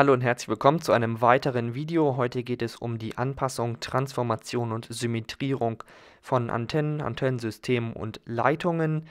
Hallo und herzlich willkommen zu einem weiteren Video. Heute geht es um die Anpassung, Transformation und Symmetrierung von Antennen, Antennensystemen und Leitungen.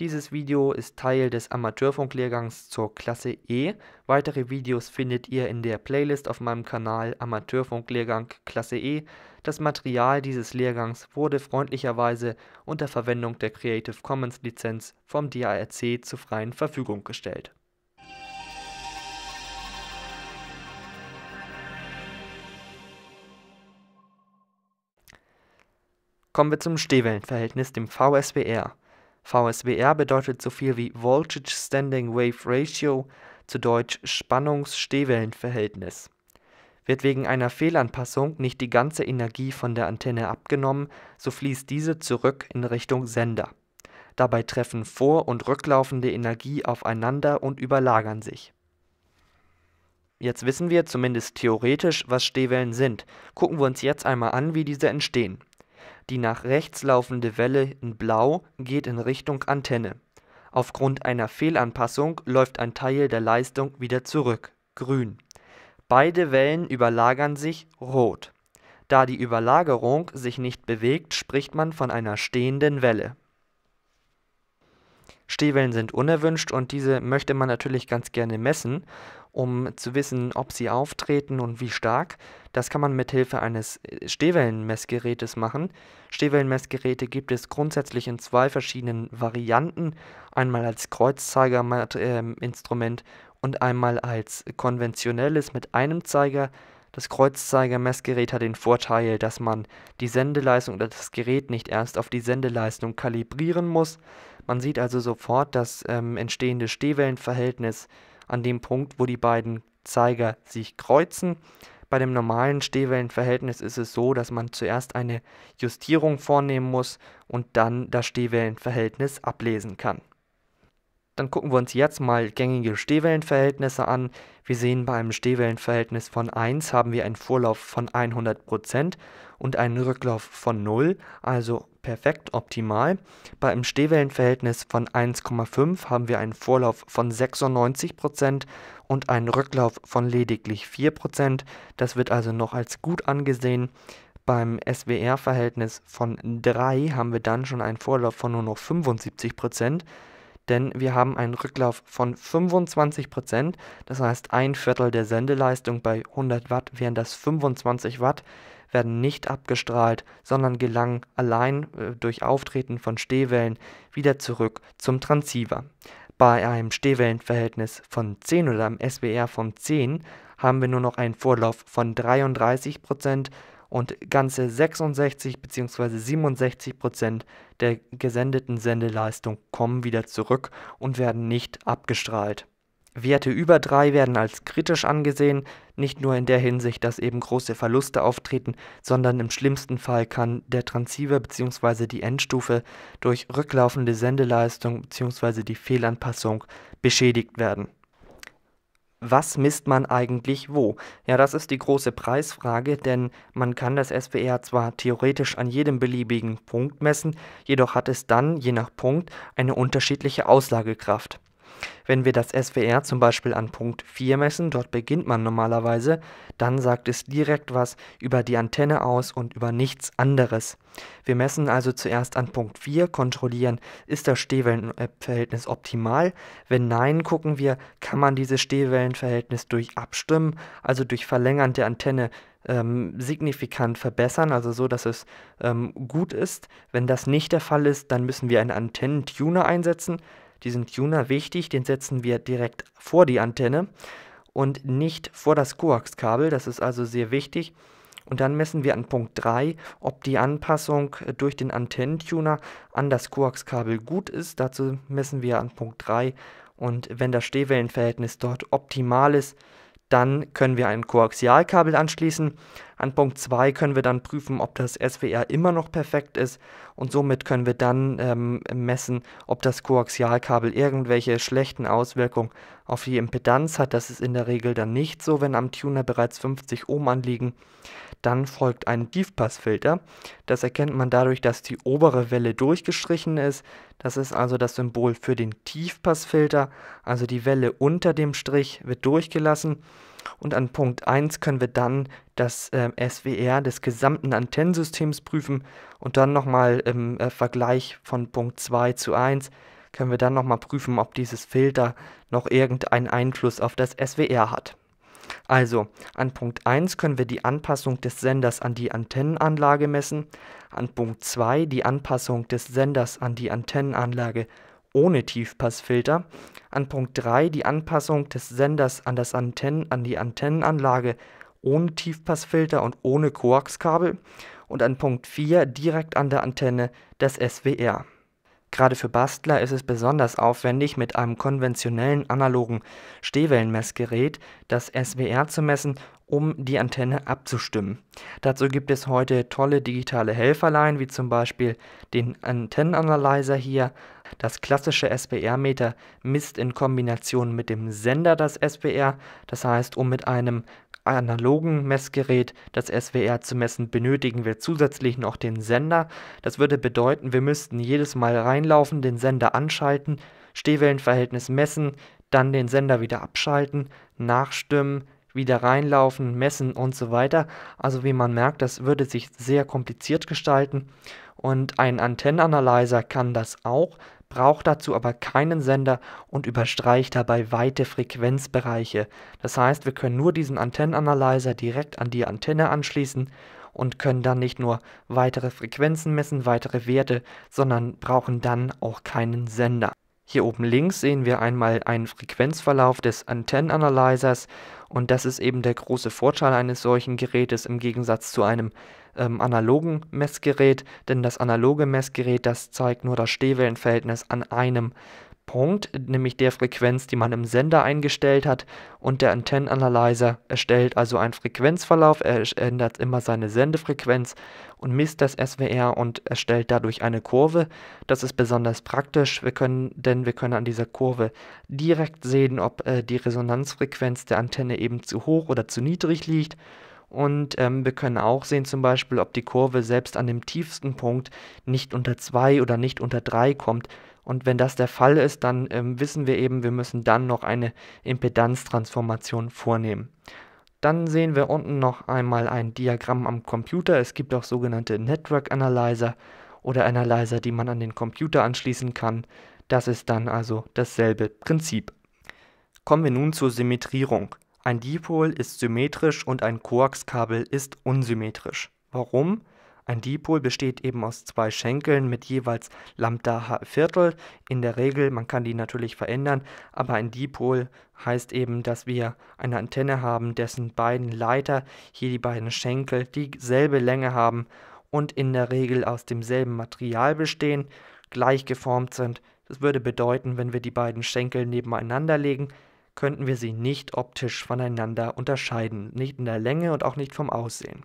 Dieses Video ist Teil des Amateurfunklehrgangs zur Klasse E. Weitere Videos findet ihr in der Playlist auf meinem Kanal Amateurfunklehrgang Klasse E. Das Material dieses Lehrgangs wurde freundlicherweise unter Verwendung der Creative Commons Lizenz vom DARC zur freien Verfügung gestellt. Kommen wir zum Stehwellenverhältnis, dem VSWR. VSWR bedeutet so viel wie Voltage Standing Wave Ratio, zu Deutsch Spannungs-Stehwellenverhältnis. Wird wegen einer Fehlanpassung nicht die ganze Energie von der Antenne abgenommen, so fließt diese zurück in Richtung Sender. Dabei treffen vor- und rücklaufende Energie aufeinander und überlagern sich. Jetzt wissen wir zumindest theoretisch, was Stehwellen sind. Gucken wir uns jetzt einmal an, wie diese entstehen. Die nach rechts laufende Welle in blau geht in Richtung Antenne. Aufgrund einer Fehlanpassung läuft ein Teil der Leistung wieder zurück grün. Beide Wellen überlagern sich rot. Da die Überlagerung sich nicht bewegt, spricht man von einer stehenden Welle Stehwellen sind unerwünscht und diese möchte man natürlich ganz gerne messen, um zu wissen, ob sie auftreten und wie stark. Das kann man mit Hilfe eines äh, Stehwellenmessgerätes machen. Stehwellenmessgeräte gibt es grundsätzlich in zwei verschiedenen Varianten, einmal als Kreuzzeigerinstrument ähm, und einmal als konventionelles mit einem Zeiger. Das Kreuzzeigermessgerät hat den Vorteil, dass man die Sendeleistung oder das Gerät nicht erst auf die Sendeleistung kalibrieren muss, man sieht also sofort das ähm, entstehende Stehwellenverhältnis an dem Punkt, wo die beiden Zeiger sich kreuzen. Bei dem normalen Stehwellenverhältnis ist es so, dass man zuerst eine Justierung vornehmen muss und dann das Stehwellenverhältnis ablesen kann. Dann gucken wir uns jetzt mal gängige Stehwellenverhältnisse an. Wir sehen bei einem Stehwellenverhältnis von 1 haben wir einen Vorlauf von 100% und einen Rücklauf von 0, also perfekt optimal. Bei einem Stehwellenverhältnis von 1,5 haben wir einen Vorlauf von 96% und einen Rücklauf von lediglich 4%. Das wird also noch als gut angesehen. Beim SWR-Verhältnis von 3 haben wir dann schon einen Vorlauf von nur noch 75 denn wir haben einen Rücklauf von 25 Prozent, das heißt ein Viertel der Sendeleistung bei 100 Watt wären das 25 Watt, werden nicht abgestrahlt, sondern gelangen allein äh, durch Auftreten von Stehwellen wieder zurück zum Transceiver. Bei einem Stehwellenverhältnis von 10 oder einem SWR von 10 haben wir nur noch einen Vorlauf von 33 Prozent und ganze 66 bzw. 67 Prozent der gesendeten Sendeleistung kommen wieder zurück und werden nicht abgestrahlt. Werte über 3 werden als kritisch angesehen, nicht nur in der Hinsicht, dass eben große Verluste auftreten, sondern im schlimmsten Fall kann der Transceiver bzw. die Endstufe durch rücklaufende Sendeleistung bzw. die Fehlanpassung beschädigt werden was misst man eigentlich wo? Ja, das ist die große Preisfrage, denn man kann das SWR zwar theoretisch an jedem beliebigen Punkt messen, jedoch hat es dann, je nach Punkt, eine unterschiedliche Auslagekraft. Wenn wir das SWR zum Beispiel an Punkt 4 messen, dort beginnt man normalerweise, dann sagt es direkt was über die Antenne aus und über nichts anderes. Wir messen also zuerst an Punkt 4, kontrollieren, ist das Stehwellenverhältnis optimal? Wenn nein, gucken wir, kann man dieses Stehwellenverhältnis durch Abstimmen, also durch Verlängern der Antenne, ähm, signifikant verbessern, also so, dass es ähm, gut ist. Wenn das nicht der Fall ist, dann müssen wir einen Antennentuner einsetzen diesen Tuner wichtig, den setzen wir direkt vor die Antenne und nicht vor das Koaxkabel, das ist also sehr wichtig. Und dann messen wir an Punkt 3, ob die Anpassung durch den Antennentuner an das Koaxkabel gut ist. Dazu messen wir an Punkt 3 und wenn das Stehwellenverhältnis dort optimal ist, dann können wir ein Koaxialkabel anschließen. An Punkt 2 können wir dann prüfen, ob das SWR immer noch perfekt ist und somit können wir dann ähm, messen, ob das Koaxialkabel irgendwelche schlechten Auswirkungen auf die Impedanz hat. Das ist in der Regel dann nicht so, wenn am Tuner bereits 50 Ohm anliegen. Dann folgt ein Tiefpassfilter. Das erkennt man dadurch, dass die obere Welle durchgestrichen ist. Das ist also das Symbol für den Tiefpassfilter. Also die Welle unter dem Strich wird durchgelassen. Und an Punkt 1 können wir dann das äh, SWR des gesamten Antennensystems prüfen und dann nochmal im äh, Vergleich von Punkt 2 zu 1 können wir dann nochmal prüfen, ob dieses Filter noch irgendeinen Einfluss auf das SWR hat. Also, an Punkt 1 können wir die Anpassung des Senders an die Antennenanlage messen, an Punkt 2 die Anpassung des Senders an die Antennenanlage ohne Tiefpassfilter. An Punkt 3 die Anpassung des Senders an, das Antennen, an die Antennenanlage ohne Tiefpassfilter und ohne Koaxkabel. Und an Punkt 4 direkt an der Antenne das SWR. Gerade für Bastler ist es besonders aufwendig, mit einem konventionellen analogen Stehwellenmessgerät das SWR zu messen, um die Antenne abzustimmen. Dazu gibt es heute tolle digitale Helferlein, wie zum Beispiel den Antennenanalyzer hier, das klassische SBR-Meter misst in Kombination mit dem Sender das SBR, das heißt, um mit einem analogen Messgerät das SWR zu messen, benötigen wir zusätzlich noch den Sender. Das würde bedeuten, wir müssten jedes Mal reinlaufen, den Sender anschalten, Stehwellenverhältnis messen, dann den Sender wieder abschalten, nachstimmen, wieder reinlaufen, messen und so weiter. Also wie man merkt, das würde sich sehr kompliziert gestalten und ein Antennenanalyzer kann das auch, braucht dazu aber keinen Sender und überstreicht dabei weite Frequenzbereiche. Das heißt, wir können nur diesen Antennenanalyzer direkt an die Antenne anschließen und können dann nicht nur weitere Frequenzen messen, weitere Werte, sondern brauchen dann auch keinen Sender. Hier oben links sehen wir einmal einen Frequenzverlauf des Antennenanalyzers und das ist eben der große Vorteil eines solchen Gerätes im Gegensatz zu einem ähm, analogen Messgerät, denn das analoge Messgerät, das zeigt nur das Stehwellenverhältnis an einem Punkt, nämlich der Frequenz, die man im Sender eingestellt hat und der Antennenanalyzer erstellt also einen Frequenzverlauf, er ändert immer seine Sendefrequenz und misst das SWR und erstellt dadurch eine Kurve. Das ist besonders praktisch, wir können, denn wir können an dieser Kurve direkt sehen, ob äh, die Resonanzfrequenz der Antenne eben zu hoch oder zu niedrig liegt und ähm, wir können auch sehen zum Beispiel, ob die Kurve selbst an dem tiefsten Punkt nicht unter 2 oder nicht unter 3 kommt. Und wenn das der Fall ist, dann ähm, wissen wir eben, wir müssen dann noch eine Impedanztransformation vornehmen. Dann sehen wir unten noch einmal ein Diagramm am Computer. Es gibt auch sogenannte Network Analyzer oder Analyzer, die man an den Computer anschließen kann. Das ist dann also dasselbe Prinzip. Kommen wir nun zur Symmetrierung. Ein Dipol ist symmetrisch und ein Koaxkabel ist unsymmetrisch. Warum? Ein Dipol besteht eben aus zwei Schenkeln mit jeweils Lambda H Viertel. In der Regel, man kann die natürlich verändern, aber ein Dipol heißt eben, dass wir eine Antenne haben, dessen beiden Leiter, hier die beiden Schenkel, dieselbe Länge haben und in der Regel aus demselben Material bestehen, gleich geformt sind. Das würde bedeuten, wenn wir die beiden Schenkel nebeneinander legen, könnten wir sie nicht optisch voneinander unterscheiden, nicht in der Länge und auch nicht vom Aussehen.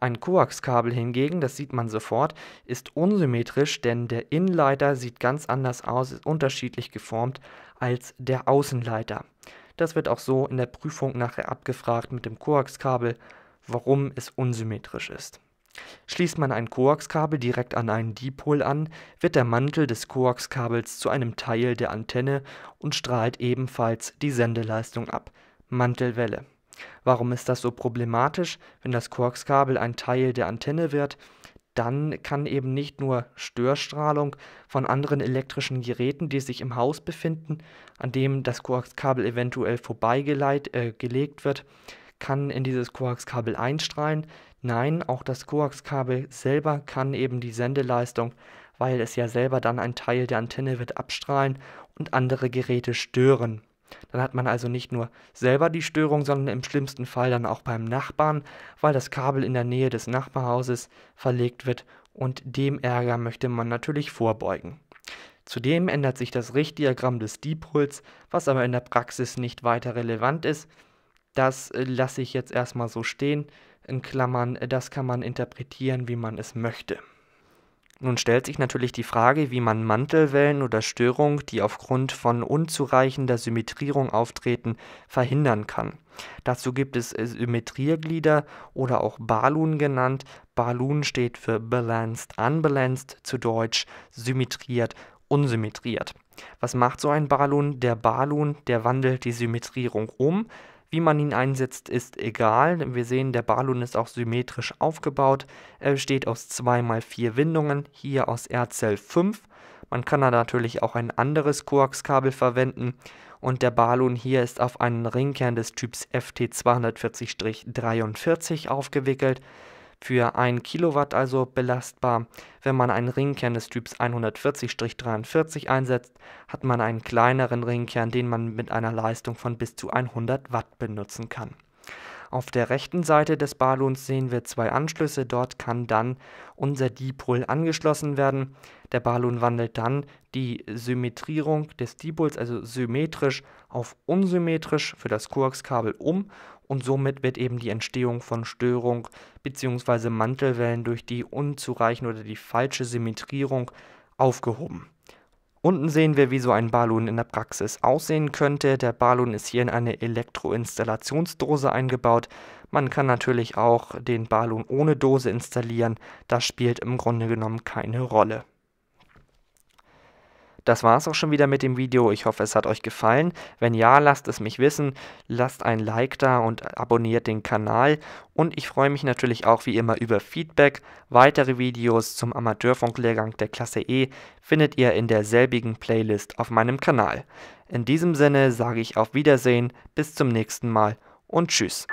Ein Koaxkabel hingegen, das sieht man sofort, ist unsymmetrisch, denn der Innenleiter sieht ganz anders aus, ist unterschiedlich geformt als der Außenleiter. Das wird auch so in der Prüfung nachher abgefragt mit dem Koaxkabel, warum es unsymmetrisch ist. Schließt man ein Koaxkabel direkt an einen Dipol an, wird der Mantel des Koaxkabels zu einem Teil der Antenne und strahlt ebenfalls die Sendeleistung ab (Mantelwelle). Warum ist das so problematisch? Wenn das Koaxkabel ein Teil der Antenne wird, dann kann eben nicht nur Störstrahlung von anderen elektrischen Geräten, die sich im Haus befinden, an dem das Koaxkabel eventuell vorbeigelegt äh, wird, kann in dieses Koaxkabel einstrahlen. Nein, auch das Koaxkabel selber kann eben die Sendeleistung, weil es ja selber dann ein Teil der Antenne wird abstrahlen und andere Geräte stören. Dann hat man also nicht nur selber die Störung, sondern im schlimmsten Fall dann auch beim Nachbarn, weil das Kabel in der Nähe des Nachbarhauses verlegt wird und dem Ärger möchte man natürlich vorbeugen. Zudem ändert sich das Richtdiagramm des Dipols, was aber in der Praxis nicht weiter relevant ist. Das äh, lasse ich jetzt erstmal so stehen in Klammern, äh, das kann man interpretieren, wie man es möchte. Nun stellt sich natürlich die Frage, wie man Mantelwellen oder Störungen, die aufgrund von unzureichender Symmetrierung auftreten, verhindern kann. Dazu gibt es äh, Symmetrierglieder oder auch Balun genannt. Balun steht für balanced, unbalanced, zu Deutsch symmetriert, unsymmetriert. Was macht so ein Balun? Der Balun, der wandelt die Symmetrierung um, wie man ihn einsetzt, ist egal. Wir sehen, der Balun ist auch symmetrisch aufgebaut. Er besteht aus 2x4 Windungen, hier aus Erzell 5. Man kann da natürlich auch ein anderes Koaxkabel verwenden und der Balun hier ist auf einen Ringkern des Typs FT240-43 aufgewickelt für 1 Kilowatt also belastbar. Wenn man einen Ringkern des Typs 140-43 einsetzt, hat man einen kleineren Ringkern, den man mit einer Leistung von bis zu 100 Watt benutzen kann. Auf der rechten Seite des Balons sehen wir zwei Anschlüsse. Dort kann dann unser Dipol angeschlossen werden. Der Balon wandelt dann die Symmetrierung des Dipols, also symmetrisch auf unsymmetrisch für das Koaxkabel um und somit wird eben die Entstehung von Störung bzw. Mantelwellen durch die unzureichende oder die falsche Symmetrierung aufgehoben. Unten sehen wir, wie so ein Balloon in der Praxis aussehen könnte. Der Balloon ist hier in eine Elektroinstallationsdose eingebaut. Man kann natürlich auch den Balloon ohne Dose installieren. Das spielt im Grunde genommen keine Rolle. Das war es auch schon wieder mit dem Video. Ich hoffe, es hat euch gefallen. Wenn ja, lasst es mich wissen. Lasst ein Like da und abonniert den Kanal. Und ich freue mich natürlich auch wie immer über Feedback. Weitere Videos zum Amateurfunklehrgang der Klasse E findet ihr in derselbigen Playlist auf meinem Kanal. In diesem Sinne sage ich auf Wiedersehen, bis zum nächsten Mal und tschüss.